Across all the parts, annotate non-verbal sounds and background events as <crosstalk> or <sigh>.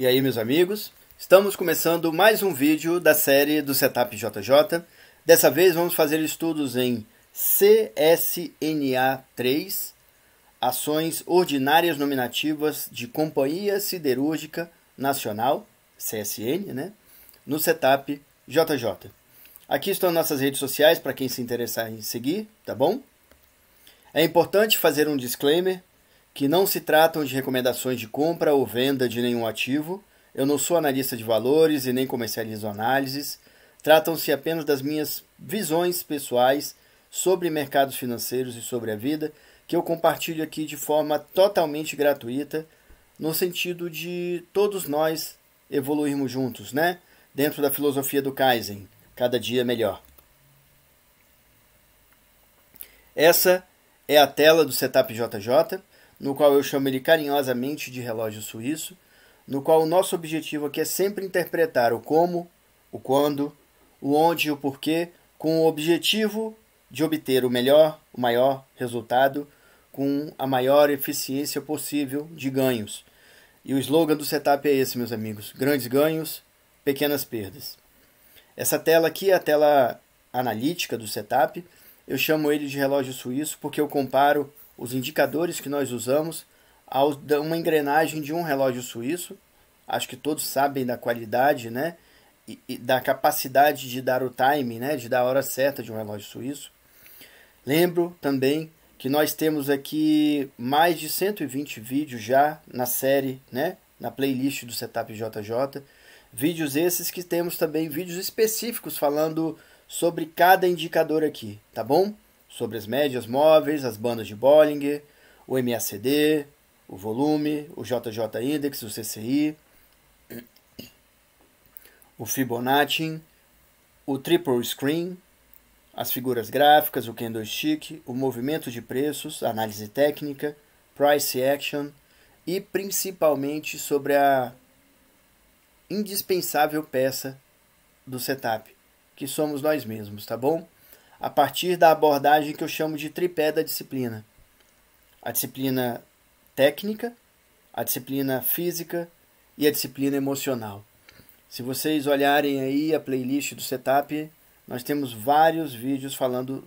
E aí, meus amigos? Estamos começando mais um vídeo da série do Setup JJ. Dessa vez vamos fazer estudos em CSNA3, Ações Ordinárias Nominativas de Companhia Siderúrgica Nacional, CSN, né? No Setup JJ. Aqui estão nossas redes sociais para quem se interessar em seguir, tá bom? É importante fazer um disclaimer que não se tratam de recomendações de compra ou venda de nenhum ativo. Eu não sou analista de valores e nem comercializo análises. Tratam-se apenas das minhas visões pessoais sobre mercados financeiros e sobre a vida, que eu compartilho aqui de forma totalmente gratuita, no sentido de todos nós evoluirmos juntos, né? Dentro da filosofia do Kaizen, cada dia melhor. Essa é a tela do Setup JJ no qual eu chamo ele carinhosamente de relógio suíço, no qual o nosso objetivo aqui é sempre interpretar o como, o quando, o onde e o porquê, com o objetivo de obter o melhor, o maior resultado, com a maior eficiência possível de ganhos. E o slogan do setup é esse, meus amigos: grandes ganhos, pequenas perdas. Essa tela aqui é a tela analítica do setup. Eu chamo ele de relógio suíço porque eu comparo os indicadores que nós usamos a uma engrenagem de um relógio suíço. Acho que todos sabem da qualidade, né? E, e da capacidade de dar o time, né? De dar a hora certa de um relógio suíço. Lembro também que nós temos aqui mais de 120 vídeos já na série, né? Na playlist do Setup JJ. Vídeos esses que temos também vídeos específicos falando sobre cada indicador aqui, tá bom? sobre as médias móveis, as bandas de Bollinger, o MACD, o volume, o JJ Index, o CCI, o Fibonacci, o Triple Screen, as figuras gráficas, o candlestick, o movimento de preços, análise técnica, price action e principalmente sobre a indispensável peça do setup, que somos nós mesmos, tá bom? a partir da abordagem que eu chamo de tripé da disciplina: a disciplina técnica, a disciplina física e a disciplina emocional. Se vocês olharem aí a playlist do Setup, nós temos vários vídeos falando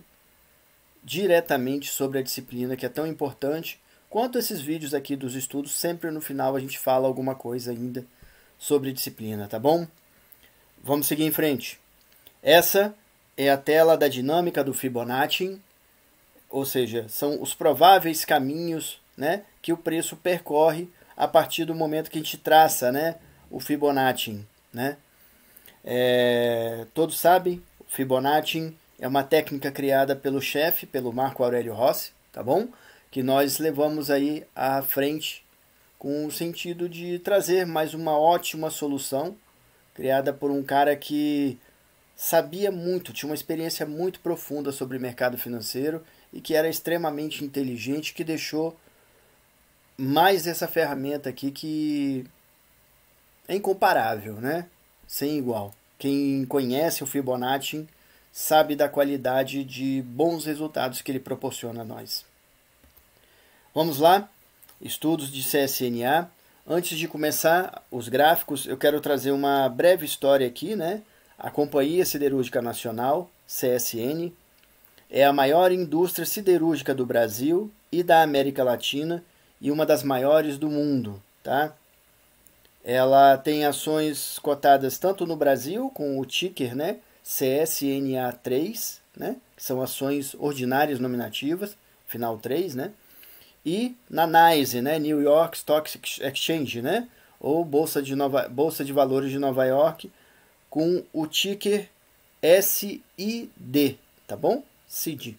diretamente sobre a disciplina que é tão importante. Quanto esses vídeos aqui dos estudos, sempre no final a gente fala alguma coisa ainda sobre disciplina, tá bom? Vamos seguir em frente. Essa é a tela da dinâmica do Fibonacci, ou seja, são os prováveis caminhos né, que o preço percorre a partir do momento que a gente traça né, o Fibonacci. Né? É, todos sabem, o Fibonacci é uma técnica criada pelo chefe, pelo Marco Aurélio Rossi, tá bom? Que nós levamos aí à frente com o sentido de trazer mais uma ótima solução criada por um cara que sabia muito, tinha uma experiência muito profunda sobre mercado financeiro e que era extremamente inteligente, que deixou mais essa ferramenta aqui que é incomparável, né? Sem igual. Quem conhece o Fibonacci sabe da qualidade de bons resultados que ele proporciona a nós. Vamos lá? Estudos de CSNA. Antes de começar os gráficos, eu quero trazer uma breve história aqui, né? A Companhia Siderúrgica Nacional, CSN, é a maior indústria siderúrgica do Brasil e da América Latina e uma das maiores do mundo, tá? Ela tem ações cotadas tanto no Brasil com o ticker, né, CSNA3, né, que são ações ordinárias nominativas, final 3, né? E na NYSE, né, New York Stock Exchange, né, ou Bolsa de Nova Bolsa de Valores de Nova York, com o ticker SID, tá bom? SID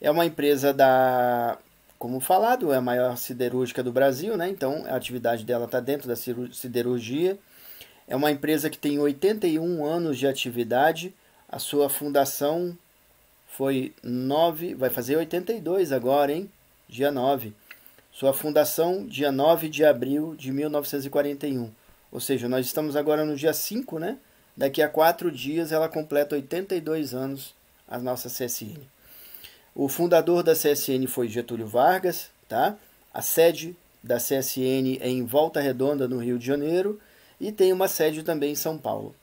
É uma empresa da, como falado, é a maior siderúrgica do Brasil, né? Então a atividade dela está dentro da siderurgia. É uma empresa que tem 81 anos de atividade. A sua fundação foi 9, vai fazer 82 agora, hein? Dia 9. Sua fundação, dia 9 de abril de 1941. Ou seja, nós estamos agora no dia 5, né? Daqui a quatro dias ela completa 82 anos, a nossa CSN. O fundador da CSN foi Getúlio Vargas, tá? A sede da CSN é em Volta Redonda, no Rio de Janeiro, e tem uma sede também em São Paulo.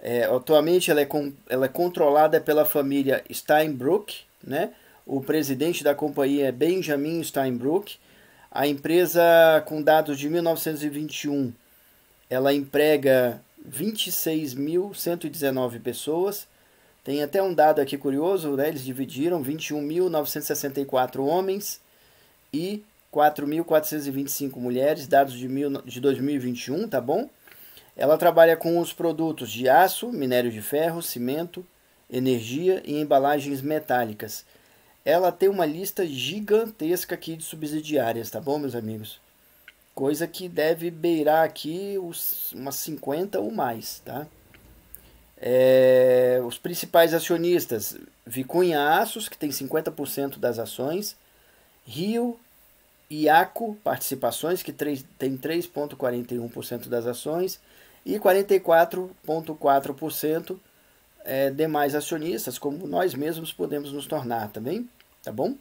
É, atualmente ela é, com, ela é controlada pela família Steinbrück, né? O presidente da companhia é Benjamin Steinbrück. A empresa, com dados de 1921, ela emprega 26.119 pessoas. Tem até um dado aqui curioso, né? Eles dividiram 21.964 homens e 4.425 mulheres, dados de, mil, de 2021, tá bom? Ela trabalha com os produtos de aço, minério de ferro, cimento, energia e embalagens metálicas. Ela tem uma lista gigantesca aqui de subsidiárias, tá bom, meus amigos? coisa que deve beirar aqui os, umas 50 ou mais, tá? É, os principais acionistas, Vicunha Aços, que tem 50% das ações, Rio, Iaco Participações, que tem 3,41% das ações, e 44,4% é, demais acionistas, como nós mesmos podemos nos tornar também, tá, tá bom?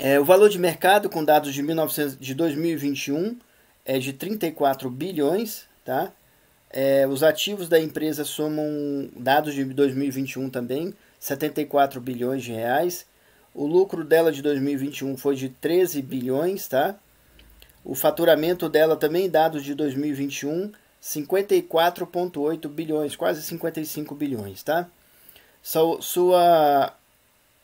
É, o valor de mercado com dados de, 1900, de 2021 é de 34 bilhões, tá? É, os ativos da empresa somam dados de 2021 também, 74 bilhões de reais. O lucro dela de 2021 foi de 13 bilhões, tá? O faturamento dela também, dados de 2021, 54,8 bilhões, quase 55 bilhões, tá? So, sua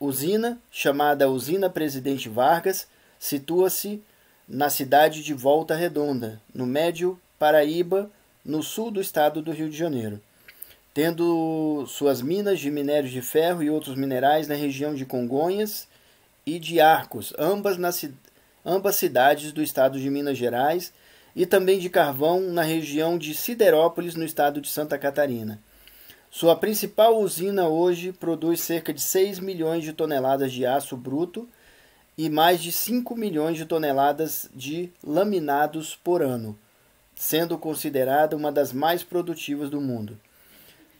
usina, chamada Usina Presidente Vargas, situa-se na cidade de Volta Redonda, no Médio Paraíba, no sul do estado do Rio de Janeiro, tendo suas minas de minérios de ferro e outros minerais na região de Congonhas e de Arcos, ambas, ambas cidades do estado de Minas Gerais, e também de carvão na região de Siderópolis, no estado de Santa Catarina. Sua principal usina hoje produz cerca de 6 milhões de toneladas de aço bruto e mais de 5 milhões de toneladas de laminados por ano, sendo considerada uma das mais produtivas do mundo.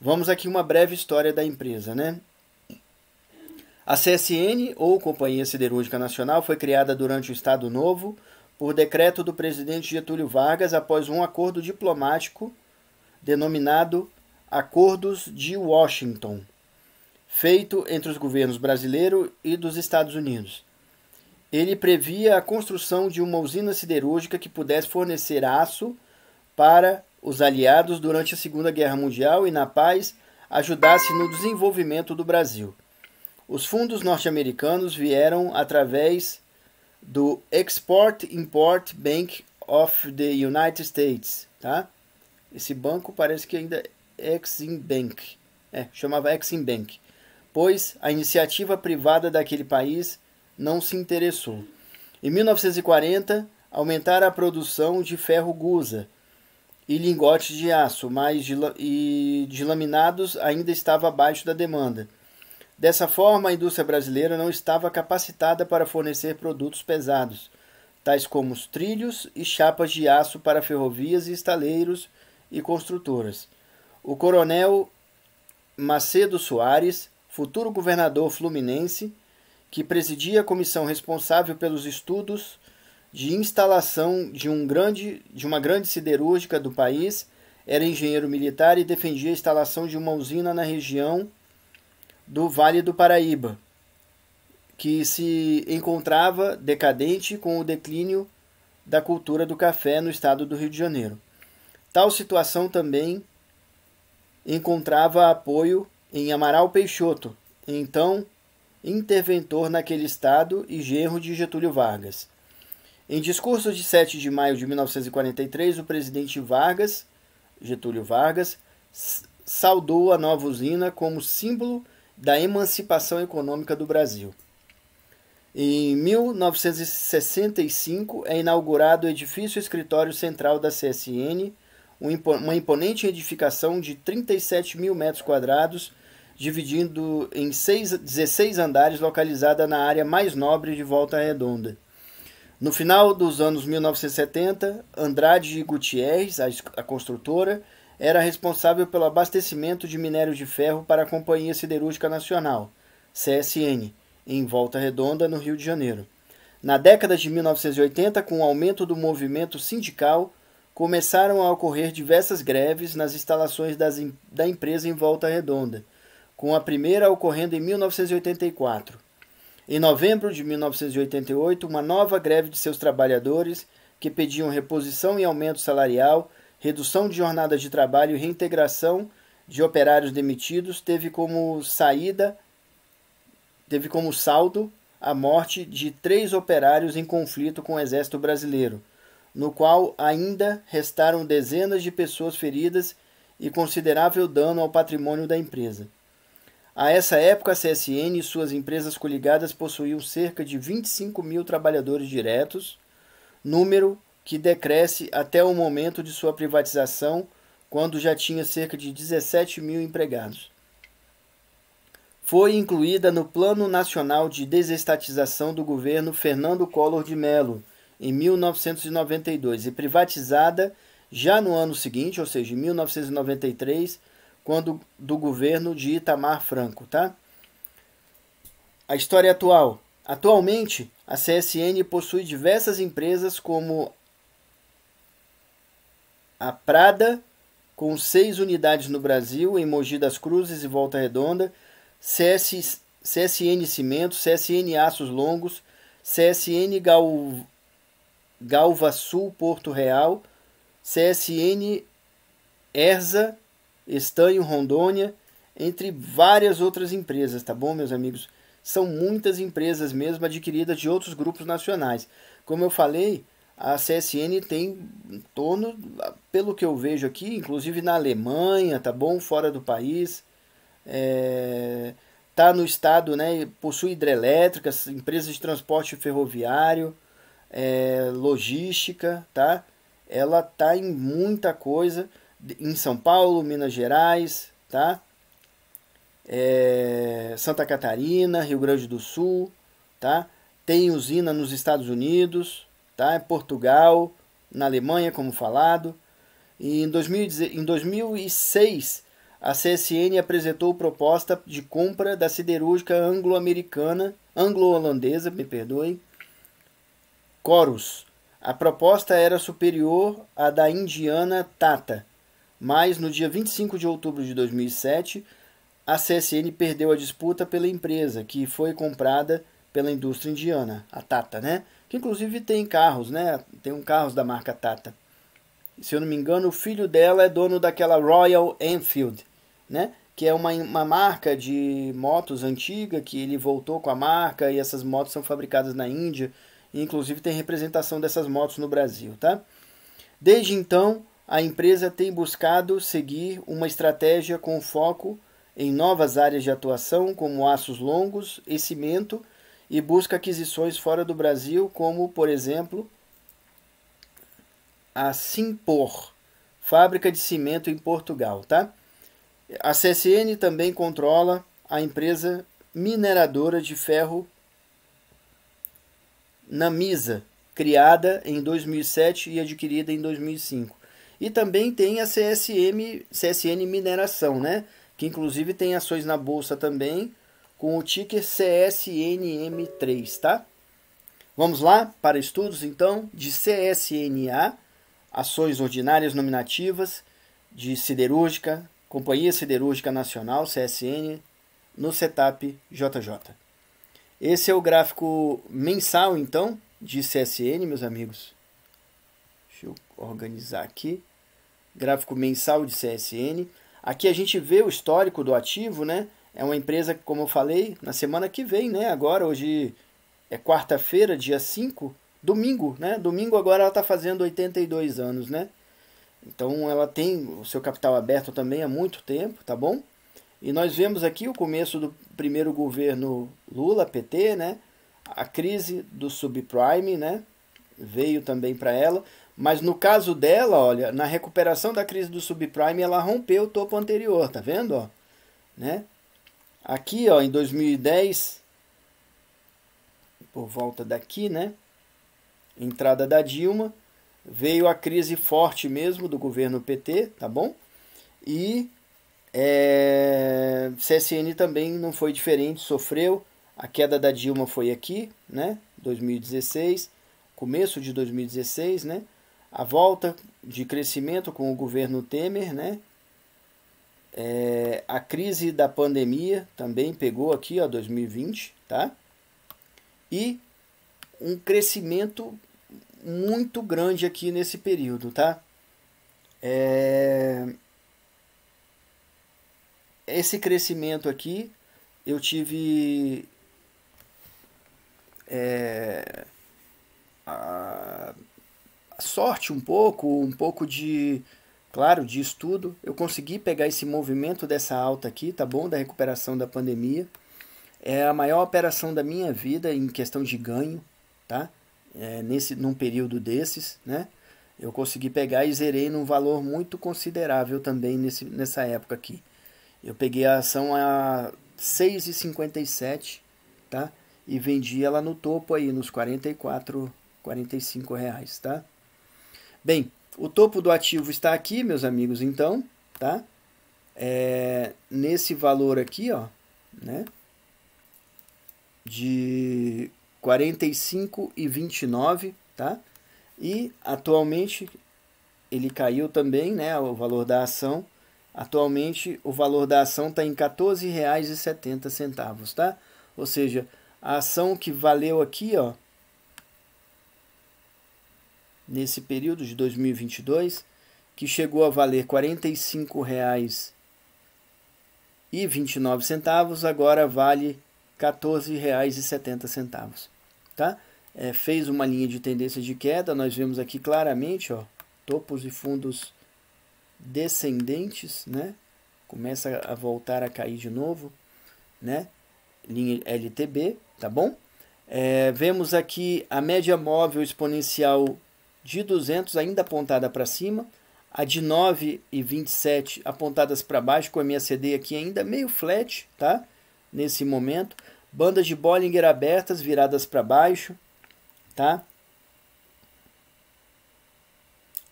Vamos aqui uma breve história da empresa, né? A CSN, ou Companhia Siderúrgica Nacional, foi criada durante o Estado Novo por decreto do presidente Getúlio Vargas após um acordo diplomático denominado Acordos de Washington, feito entre os governos brasileiro e dos Estados Unidos. Ele previa a construção de uma usina siderúrgica que pudesse fornecer aço para os aliados durante a Segunda Guerra Mundial e na paz ajudasse no desenvolvimento do Brasil. Os fundos norte-americanos vieram através do Export-Import Bank of the United States, tá? Esse banco parece que ainda Exim Bank. É, chamava Exim Bank. Pois a iniciativa privada daquele país não se interessou. Em 1940, aumentaram a produção de ferro gusa e lingotes de aço, mas de, e de laminados ainda estava abaixo da demanda. Dessa forma, a indústria brasileira não estava capacitada para fornecer produtos pesados, tais como os trilhos e chapas de aço para ferrovias e estaleiros e construtoras o coronel Macedo Soares, futuro governador fluminense, que presidia a comissão responsável pelos estudos de instalação de, um grande, de uma grande siderúrgica do país, era engenheiro militar e defendia a instalação de uma usina na região do Vale do Paraíba, que se encontrava decadente com o declínio da cultura do café no estado do Rio de Janeiro. Tal situação também encontrava apoio em Amaral Peixoto, então interventor naquele estado e gerro de Getúlio Vargas. Em discurso de 7 de maio de 1943, o presidente Vargas, Getúlio Vargas, saudou a nova usina como símbolo da emancipação econômica do Brasil. Em 1965 é inaugurado o edifício escritório central da CSN uma imponente edificação de 37 mil metros quadrados, dividindo em seis, 16 andares, localizada na área mais nobre de Volta Redonda. No final dos anos 1970, Andrade Gutierrez, a, a construtora, era responsável pelo abastecimento de minério de ferro para a Companhia Siderúrgica Nacional, CSN, em Volta Redonda, no Rio de Janeiro. Na década de 1980, com o aumento do movimento sindical, começaram a ocorrer diversas greves nas instalações das, da empresa em Volta Redonda, com a primeira ocorrendo em 1984. Em novembro de 1988, uma nova greve de seus trabalhadores, que pediam reposição e aumento salarial, redução de jornadas de trabalho e reintegração de operários demitidos, teve como saída, teve como saldo a morte de três operários em conflito com o Exército Brasileiro no qual ainda restaram dezenas de pessoas feridas e considerável dano ao patrimônio da empresa. A essa época, a CSN e suas empresas coligadas possuíam cerca de 25 mil trabalhadores diretos, número que decresce até o momento de sua privatização, quando já tinha cerca de 17 mil empregados. Foi incluída no Plano Nacional de Desestatização do governo Fernando Collor de Mello, em 1992 e privatizada já no ano seguinte, ou seja, em 1993, quando do governo de Itamar Franco, tá? A história é atual. Atualmente, a CSN possui diversas empresas como a Prada, com seis unidades no Brasil, em Mogi das Cruzes e Volta Redonda, CS, CSN Cimento, CSN Aços Longos, CSN Gal, Galvasul, Porto Real, CSN, Erza, Estanho, Rondônia, entre várias outras empresas, tá bom, meus amigos? São muitas empresas mesmo adquiridas de outros grupos nacionais. Como eu falei, a CSN tem em torno, pelo que eu vejo aqui, inclusive na Alemanha, tá bom? Fora do país. É, tá no estado, né? Possui hidrelétricas, empresas de transporte ferroviário, é, logística, tá? Ela tá em muita coisa em São Paulo, Minas Gerais, tá? É, Santa Catarina, Rio Grande do Sul, tá? Tem usina nos Estados Unidos, tá? Em é Portugal, na Alemanha, como falado. E em, 2000, em 2006, a CSN apresentou proposta de compra da siderúrgica anglo-americana, anglo-holandesa, me perdoem, Coros. A proposta era superior à da indiana Tata, mas no dia 25 de outubro de 2007, a CSN perdeu a disputa pela empresa, que foi comprada pela indústria indiana, a Tata, né? Que inclusive tem carros, né? Tem um carros da marca Tata. Se eu não me engano, o filho dela é dono daquela Royal Enfield, né? que é uma, uma marca de motos antiga que ele voltou com a marca e essas motos são fabricadas na Índia inclusive tem representação dessas motos no Brasil, tá? Desde então, a empresa tem buscado seguir uma estratégia com foco em novas áreas de atuação, como aços longos e cimento, e busca aquisições fora do Brasil, como, por exemplo, a Simpor, fábrica de cimento em Portugal, tá? A CSN também controla a empresa mineradora de ferro Namisa, criada em 2007 e adquirida em 2005. E também tem a CSM, CSN Mineração, né? que inclusive tem ações na bolsa também, com o ticker CSNM3, tá? Vamos lá para estudos então de CSNA, ações ordinárias nominativas de siderúrgica, Companhia Siderúrgica Nacional, CSN, no setup JJ. Esse é o gráfico mensal, então, de CSN, meus amigos. Deixa eu organizar aqui. Gráfico mensal de CSN. Aqui a gente vê o histórico do ativo, né? É uma empresa, que, como eu falei, na semana que vem, né? Agora, hoje é quarta-feira, dia 5, domingo, né? Domingo agora ela está fazendo 82 anos, né? Então ela tem o seu capital aberto também há muito tempo, tá bom? E nós vemos aqui o começo do primeiro governo Lula, PT, né? A crise do subprime, né? Veio também para ela. Mas no caso dela, olha, na recuperação da crise do subprime, ela rompeu o topo anterior, tá vendo? Ó? Né? Aqui, ó, em 2010, por volta daqui, né? Entrada da Dilma, veio a crise forte mesmo do governo PT, tá bom? E é, CSN também não foi diferente, sofreu. A queda da Dilma foi aqui, né? 2016, começo de 2016, né? A volta de crescimento com o governo Temer, né? É, a crise da pandemia também pegou aqui, ó, 2020, tá? E um crescimento muito grande aqui nesse período, tá? É, esse crescimento aqui eu tive é, a, a sorte um pouco, um pouco de, claro, de estudo. Eu consegui pegar esse movimento dessa alta aqui, tá bom? Da recuperação da pandemia. É a maior operação da minha vida em questão de ganho, tá? É, nesse, num período desses, né? Eu consegui pegar e zerei num valor muito considerável também nesse, nessa época aqui. Eu peguei a ação a 6,57, tá? E vendi ela no topo aí, nos 44, 45 reais, tá? Bem, o topo do ativo está aqui, meus amigos, então, tá? É, nesse valor aqui, ó, né? De 45,29, tá? E atualmente ele caiu também, né, o valor da ação Atualmente, o valor da ação está em R$ 14,70, tá? Ou seja, a ação que valeu aqui, ó, nesse período de 2022, que chegou a valer R$ 45,29, agora vale R$ 14,70, tá? É, fez uma linha de tendência de queda, nós vemos aqui claramente, ó, topos e fundos descendentes, né? Começa a voltar a cair de novo, né? Linha LTB, tá bom? É, vemos aqui a média móvel exponencial de 200 ainda apontada para cima, a de 9 e 27 apontadas para baixo, com a MACD aqui ainda meio flat, tá? Nesse momento, bandas de Bollinger abertas, viradas para baixo, tá?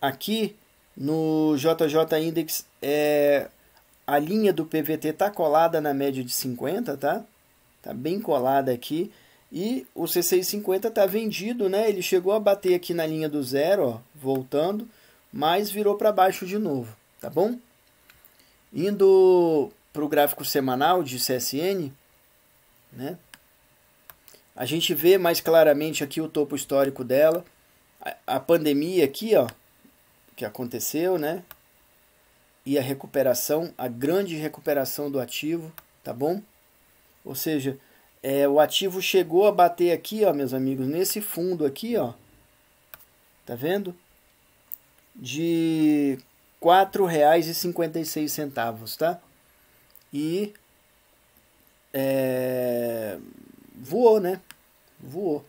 Aqui no JJ Index, é, a linha do PVT está colada na média de 50, tá? Tá bem colada aqui. E o C650 está vendido, né? Ele chegou a bater aqui na linha do zero, ó, voltando, mas virou para baixo de novo, tá bom? Indo para o gráfico semanal de CSN, né? A gente vê mais claramente aqui o topo histórico dela. A, a pandemia aqui, ó, que aconteceu, né? E a recuperação, a grande recuperação do ativo, tá bom? Ou seja, é, o ativo chegou a bater aqui, ó, meus amigos, nesse fundo aqui, ó. Tá vendo? De R$ 4,56, tá? E é, voou, né? Voou,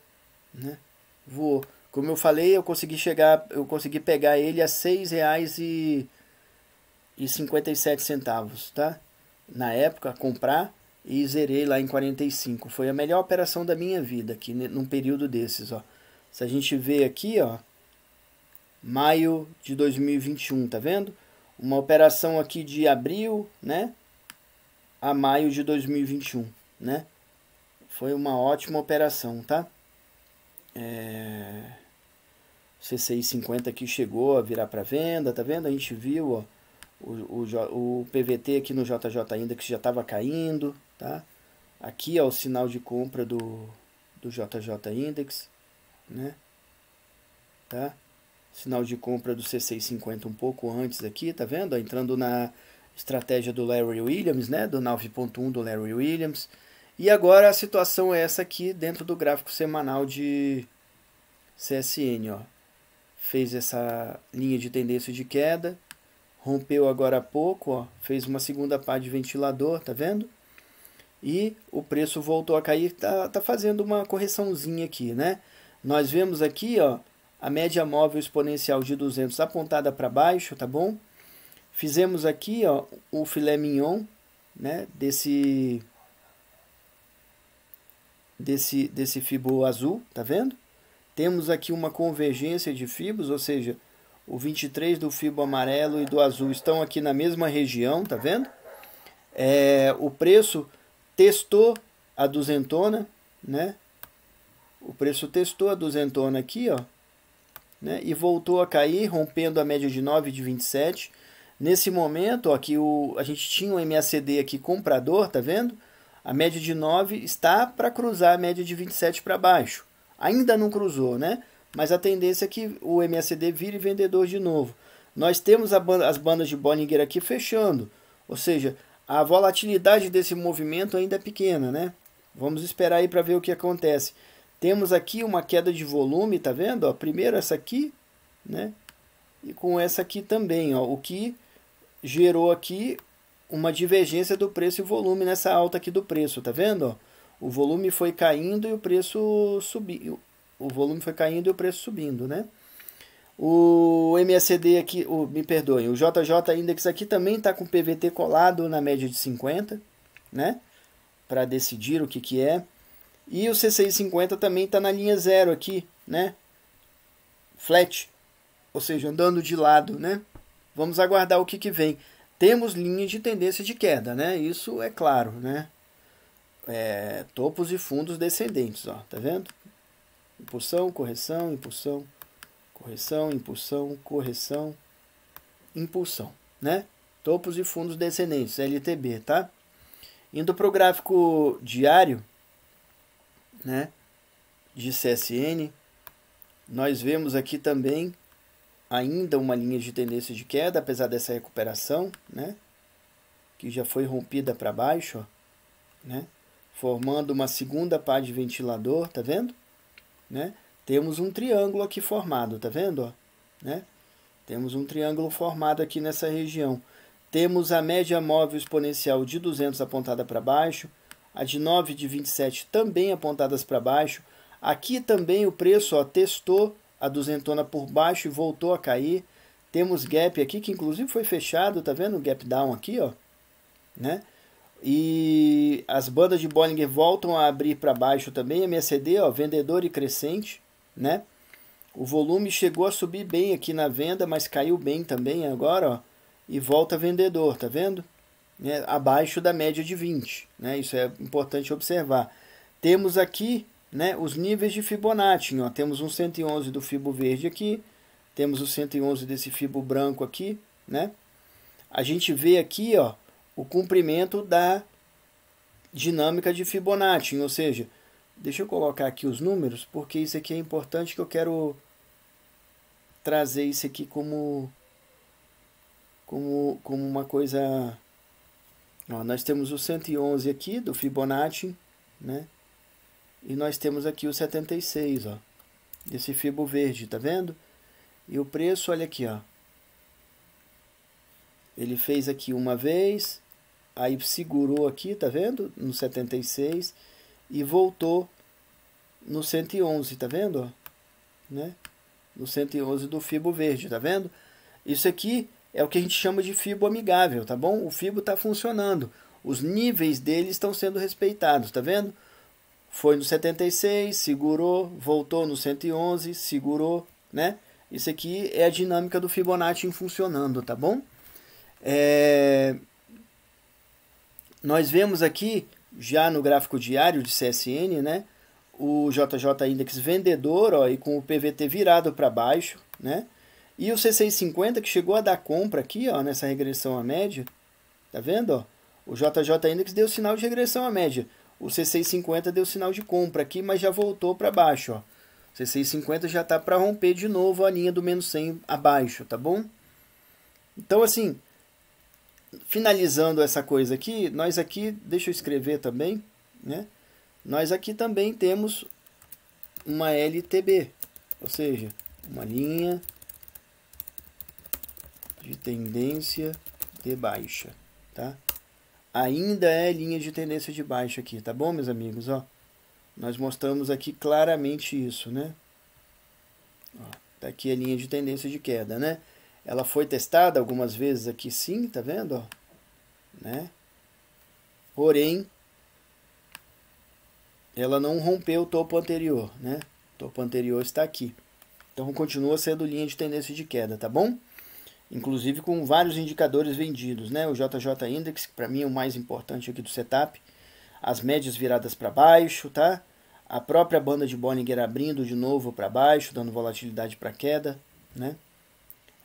né? Voou. Como eu falei, eu consegui chegar, eu consegui pegar ele a R$ 6,57, tá? Na época, comprar e zerei lá em 45. Foi a melhor operação da minha vida aqui num período desses, ó. Se a gente vê aqui, ó, maio de 2021, tá vendo? Uma operação aqui de abril, né? A maio de 2021, né? Foi uma ótima operação, tá? É... CCI50 aqui chegou a virar para venda, tá vendo? A gente viu ó, o, o, o PVT aqui no JJ ainda que já estava caindo, tá? Aqui é o sinal de compra do, do JJ Index, né? Tá? Sinal de compra do C650 um pouco antes aqui, tá vendo? Entrando na estratégia do Larry Williams, né? Do 9.1 do Larry Williams. E agora a situação é essa aqui dentro do gráfico semanal de CSN, ó fez essa linha de tendência de queda, rompeu agora há pouco, ó, fez uma segunda pá de ventilador, tá vendo? E o preço voltou a cair, tá, tá fazendo uma correçãozinha aqui, né? Nós vemos aqui, ó, a média móvel exponencial de 200 apontada para baixo, tá bom? Fizemos aqui, ó, o filé mignon, né, desse desse desse fibo azul, tá vendo? Temos aqui uma convergência de fibos, ou seja, o 23 do fibo amarelo e do azul estão aqui na mesma região, tá vendo? É, o preço testou a duzentona, né? O preço testou a duzentona aqui, ó, né? E voltou a cair, rompendo a média de 9 de 27. Nesse momento, ó, o, a gente tinha um MACD aqui comprador, tá vendo? A média de 9 está para cruzar a média de 27 para baixo. Ainda não cruzou, né? Mas a tendência é que o MSD vire vendedor de novo. Nós temos banda, as bandas de Bollinger aqui fechando, ou seja, a volatilidade desse movimento ainda é pequena, né? Vamos esperar aí para ver o que acontece. Temos aqui uma queda de volume, tá vendo? Ó, primeiro essa aqui, né? E com essa aqui também, ó, o que gerou aqui uma divergência do preço e volume nessa alta aqui do preço, tá vendo? Ó? o volume foi caindo e o preço subiu. O volume foi caindo e o preço subindo, né? O MSD aqui, o, me perdoem, o JJ Index aqui também está com PVT colado na média de 50, né? Para decidir o que, que é. E o CCI 50 também está na linha zero aqui, né? Flat, ou seja, andando de lado, né? Vamos aguardar o que, que vem. Temos linha de tendência de queda, né? Isso é claro, né? é, topos e fundos descendentes, ó, tá vendo? Impulsão, correção, impulsão, correção, impulsão, correção, impulsão, né? Topos e fundos descendentes, LTB, tá? Indo para o gráfico diário, né, de CSN, nós vemos aqui também ainda uma linha de tendência de queda, apesar dessa recuperação, né, que já foi rompida para baixo, ó, né? formando uma segunda pá de ventilador, tá vendo? Né? Temos um triângulo aqui formado, tá vendo? Ó, né? Temos um triângulo formado aqui nessa região. Temos a média móvel exponencial de 200 apontada para baixo, a de 9 de 27 também apontadas para baixo. Aqui também o preço ó, testou a duzentona por baixo e voltou a cair. Temos gap aqui que inclusive foi fechado, tá vendo? Gap down aqui, ó, né? E as bandas de Bollinger voltam a abrir para baixo também. MSD, ó, vendedor e crescente, né? O volume chegou a subir bem aqui na venda, mas caiu bem também agora, ó. E volta vendedor, tá vendo? né abaixo da média de 20, né? Isso é importante observar. Temos aqui, né, os níveis de Fibonacci, ó. Temos um 111 do fibo verde aqui, temos o 111 desse fibo branco aqui, né? A gente vê aqui, ó, o cumprimento da dinâmica de Fibonacci, ou seja, deixa eu colocar aqui os números, porque isso aqui é importante que eu quero trazer isso aqui como como como uma coisa ó, nós temos o 111 aqui do Fibonacci, né? E nós temos aqui o 76, ó, desse fibo verde, tá vendo? E o preço, olha aqui, ó. Ele fez aqui uma vez, aí segurou aqui, tá vendo? No 76 e voltou no 111, tá vendo? Né? No 111 do fibo verde, tá vendo? Isso aqui é o que a gente chama de fibo amigável, tá bom? O fibo está funcionando. Os níveis dele estão sendo respeitados, tá vendo? Foi no 76, segurou, voltou no 111, segurou, né? Isso aqui é a dinâmica do Fibonacci funcionando, tá bom? É nós vemos aqui, já no gráfico diário de CSN, né, o JJ Index vendedor ó, e com o PVT virado para baixo, né? E o C650 que chegou a dar compra aqui, ó, nessa regressão à média, tá vendo? Ó? O JJ Index deu sinal de regressão à média. O C650 deu sinal de compra aqui, mas já voltou para baixo, ó. O C650 já tá para romper de novo a linha do menos 100 abaixo, tá bom? Então, assim, finalizando essa coisa aqui, nós aqui, deixa eu escrever também, né? Nós aqui também temos uma LTB, ou seja, uma linha de tendência de baixa, tá? Ainda é linha de tendência de baixa aqui, tá bom, meus amigos? Ó, nós mostramos aqui claramente isso, né? Ó, tá aqui a linha de tendência de queda, né? Ela foi testada algumas vezes aqui sim, tá vendo? Ó, né? Porém, ela não rompeu o topo anterior, né? O topo anterior está aqui. Então continua sendo linha de tendência de queda, tá bom? Inclusive com vários indicadores vendidos, né? O JJ Index, que para mim é o mais importante aqui do setup, as médias viradas para baixo, tá? A própria banda de Bollinger abrindo de novo para baixo, dando volatilidade para queda, né?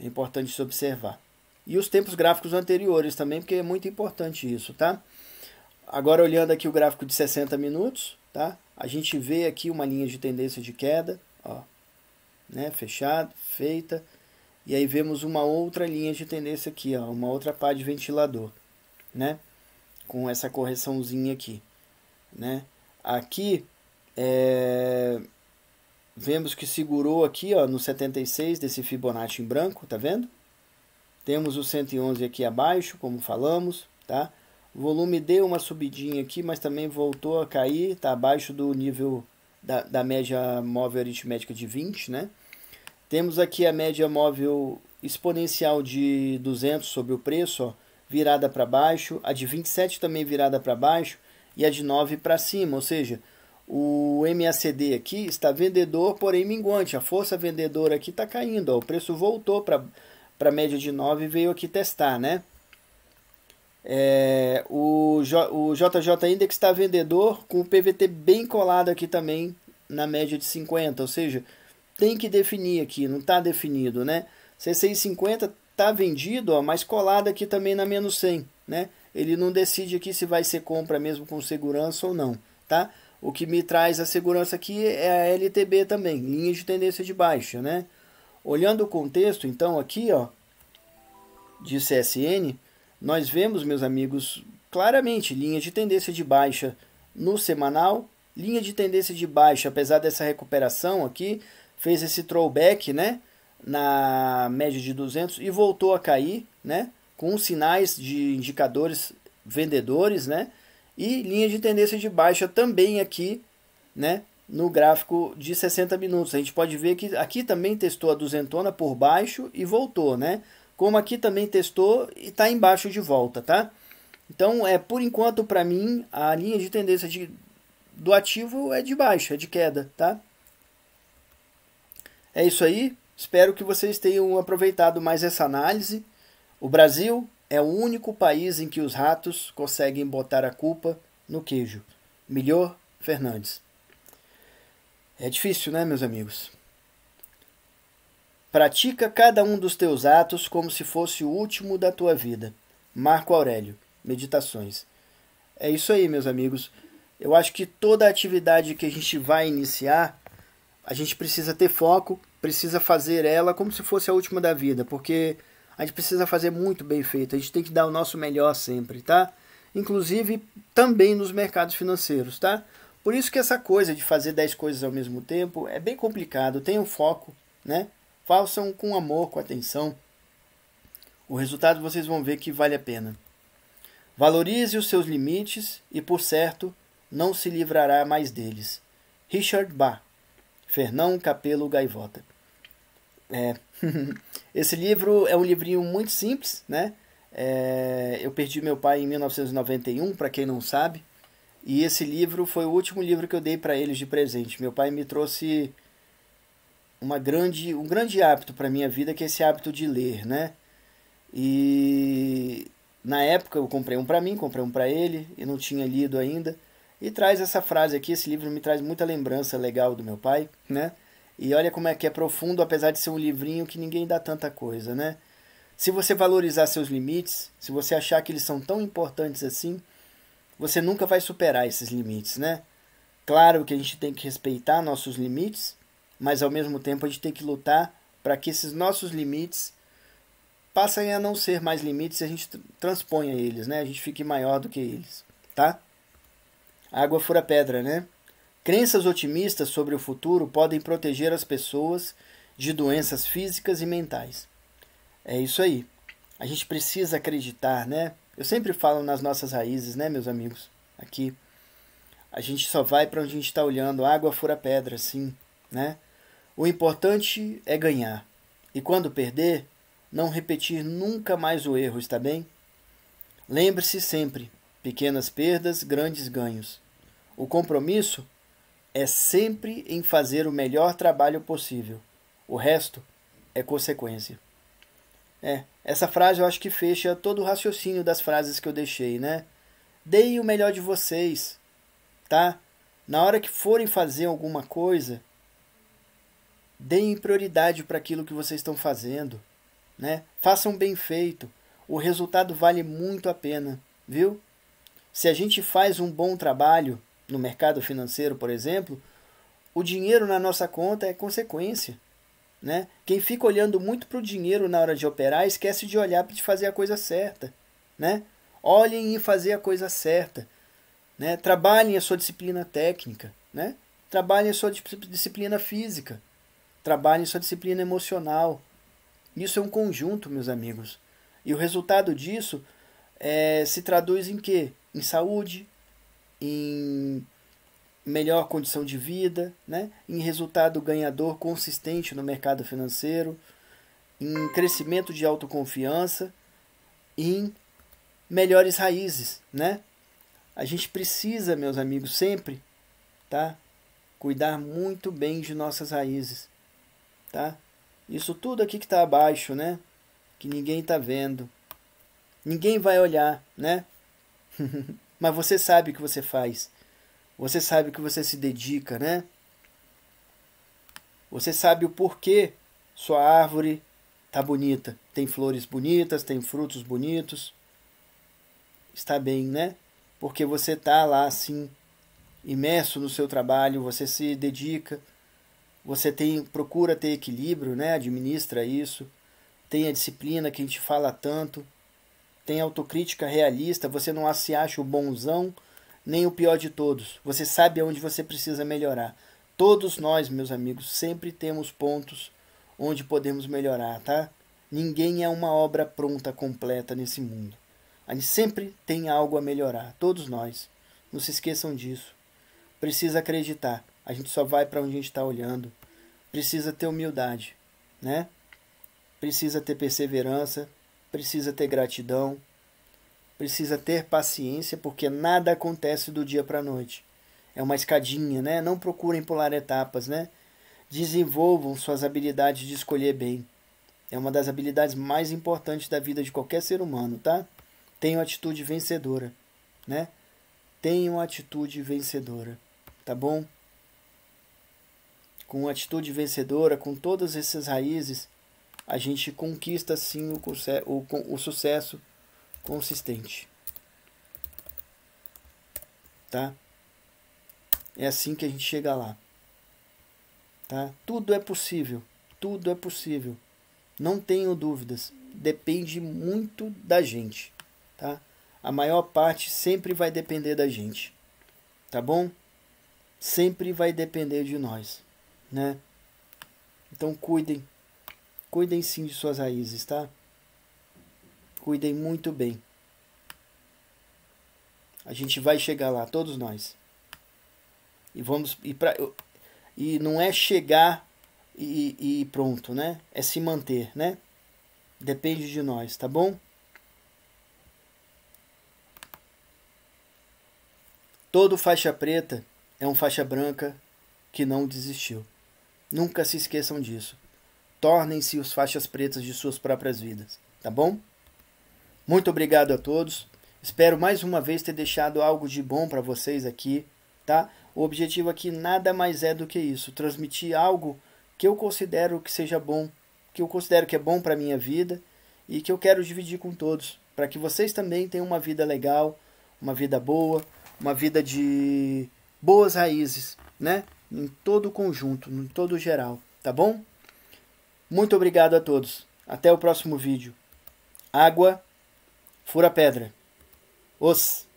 É importante se observar. E os tempos gráficos anteriores também, porque é muito importante isso, tá? Agora olhando aqui o gráfico de 60 minutos, tá? A gente vê aqui uma linha de tendência de queda, ó, né, fechado, feita. E aí vemos uma outra linha de tendência aqui, ó, uma outra pá de ventilador, né? Com essa correçãozinha aqui, né? Aqui é Vemos que segurou aqui ó, no 76 desse Fibonacci em branco, tá vendo? Temos o 111 aqui abaixo, como falamos, tá? O volume deu uma subidinha aqui, mas também voltou a cair, tá abaixo do nível da, da média móvel aritmética de 20, né? Temos aqui a média móvel exponencial de 200 sobre o preço, ó, virada para baixo, a de 27 também virada para baixo e a de 9 para cima, ou seja, o MACD aqui está vendedor, porém minguante. A força vendedora aqui está caindo. Ó. O preço voltou para a média de 9 e veio aqui testar, né? É, o, J, o JJ Index está vendedor com o PVT bem colado aqui também na média de 50, ou seja, tem que definir aqui, não está definido, né? C650 está vendido, ó, mas colado aqui também na menos 100, né? Ele não decide aqui se vai ser compra mesmo com segurança ou não, tá? O que me traz a segurança aqui é a LTB também, linha de tendência de baixa, né? Olhando o contexto, então, aqui, ó, de CSN, nós vemos, meus amigos, claramente linha de tendência de baixa no semanal, linha de tendência de baixa, apesar dessa recuperação aqui, fez esse throwback, né, na média de 200 e voltou a cair, né, com sinais de indicadores vendedores, né, e linha de tendência de baixa também aqui, né? No gráfico de 60 minutos. A gente pode ver que aqui também testou a duzentona por baixo e voltou, né? Como aqui também testou e está embaixo de volta, tá? Então, é por enquanto, para mim, a linha de tendência de, do ativo é de baixa, é de queda, tá? É isso aí. Espero que vocês tenham aproveitado mais essa análise. O Brasil é o único país em que os ratos conseguem botar a culpa no queijo. Melhor Fernandes. É difícil, né, meus amigos? Pratica cada um dos teus atos como se fosse o último da tua vida. Marco Aurélio, Meditações. É isso aí, meus amigos. Eu acho que toda atividade que a gente vai iniciar, a gente precisa ter foco, precisa fazer ela como se fosse a última da vida, porque a gente precisa fazer muito bem feito, a gente tem que dar o nosso melhor sempre, tá? Inclusive também nos mercados financeiros, tá? Por isso que essa coisa de fazer 10 coisas ao mesmo tempo é bem complicado, tem um foco, né? Façam com amor, com atenção. O resultado vocês vão ver que vale a pena. Valorize os seus limites e, por certo, não se livrará mais deles. Richard Bach, Fernão Capelo Gaivota. É. <laughs> Esse livro é um livrinho muito simples, né? É, eu perdi meu pai em 1991, para quem não sabe, e esse livro foi o último livro que eu dei para eles de presente. Meu pai me trouxe uma grande, um grande hábito para minha vida, que é esse hábito de ler, né? E na época eu comprei um para mim, comprei um para ele, e não tinha lido ainda. E traz essa frase aqui, esse livro me traz muita lembrança legal do meu pai, né? E olha como é que é profundo, apesar de ser um livrinho que ninguém dá tanta coisa, né? Se você valorizar seus limites, se você achar que eles são tão importantes assim, você nunca vai superar esses limites, né? Claro que a gente tem que respeitar nossos limites, mas ao mesmo tempo a gente tem que lutar para que esses nossos limites passem a não ser mais limites e a gente transponha eles, né? A gente fique maior do que eles, tá? água fura pedra, né? Crenças otimistas sobre o futuro podem proteger as pessoas de doenças físicas e mentais. É isso aí. A gente precisa acreditar, né? Eu sempre falo nas nossas raízes, né, meus amigos? Aqui. A gente só vai para onde a gente está olhando. Água fura pedra, sim, né? O importante é ganhar. E quando perder, não repetir nunca mais o erro, está bem? Lembre-se sempre: pequenas perdas, grandes ganhos. O compromisso é sempre em fazer o melhor trabalho possível. O resto é consequência. É, essa frase eu acho que fecha todo o raciocínio das frases que eu deixei, né? Deem o melhor de vocês, tá? Na hora que forem fazer alguma coisa, deem prioridade para aquilo que vocês estão fazendo, né? Façam bem feito. O resultado vale muito a pena, viu? Se a gente faz um bom trabalho, no mercado financeiro, por exemplo, o dinheiro na nossa conta é consequência. Né? Quem fica olhando muito para o dinheiro na hora de operar esquece de olhar para fazer a coisa certa. Né? Olhem e fazer a coisa certa. Né? Trabalhem a sua disciplina técnica. Né? Trabalhem a sua disciplina física. Trabalhem a sua disciplina emocional. Isso é um conjunto, meus amigos. E o resultado disso é, se traduz em quê? Em saúde, em melhor condição de vida, né? em resultado ganhador consistente no mercado financeiro, em crescimento de autoconfiança, em melhores raízes, né? A gente precisa, meus amigos, sempre, tá? Cuidar muito bem de nossas raízes, tá? Isso tudo aqui que está abaixo, né? Que ninguém está vendo. Ninguém vai olhar, né? <laughs> Mas você sabe o que você faz. Você sabe o que você se dedica, né? Você sabe o porquê sua árvore tá bonita. Tem flores bonitas, tem frutos bonitos. Está bem, né? Porque você tá lá assim imerso no seu trabalho, você se dedica, você tem procura ter equilíbrio, né? Administra isso, tem a disciplina que a gente fala tanto tem autocrítica realista, você não se acha o bonzão nem o pior de todos. Você sabe onde você precisa melhorar. Todos nós, meus amigos, sempre temos pontos onde podemos melhorar, tá? Ninguém é uma obra pronta, completa nesse mundo. A gente sempre tem algo a melhorar, todos nós. Não se esqueçam disso. Precisa acreditar. A gente só vai para onde a gente está olhando. Precisa ter humildade, né? Precisa ter perseverança, precisa ter gratidão, precisa ter paciência, porque nada acontece do dia para a noite. É uma escadinha, né? Não procurem pular etapas, né? Desenvolvam suas habilidades de escolher bem. É uma das habilidades mais importantes da vida de qualquer ser humano, tá? Tenham atitude vencedora, né? Tenham atitude vencedora, tá bom? Com atitude vencedora, com todas essas raízes, a gente conquista sim o, o, o sucesso consistente. Tá? É assim que a gente chega lá. Tá? Tudo é possível, tudo é possível. Não tenho dúvidas. Depende muito da gente, tá? A maior parte sempre vai depender da gente. Tá bom? Sempre vai depender de nós, né? Então cuidem Cuidem sim de suas raízes, tá? Cuidem muito bem. A gente vai chegar lá, todos nós. E vamos e, pra, e não é chegar e, e pronto, né? É se manter, né? Depende de nós, tá bom? Todo faixa preta é um faixa branca que não desistiu. Nunca se esqueçam disso tornem-se os faixas pretas de suas próprias vidas, tá bom? Muito obrigado a todos. Espero mais uma vez ter deixado algo de bom para vocês aqui, tá? O objetivo aqui nada mais é do que isso, transmitir algo que eu considero que seja bom, que eu considero que é bom para minha vida e que eu quero dividir com todos, para que vocês também tenham uma vida legal, uma vida boa, uma vida de boas raízes, né? Em todo o conjunto, em todo geral, tá bom? Muito obrigado a todos. Até o próximo vídeo. Água fura pedra. Os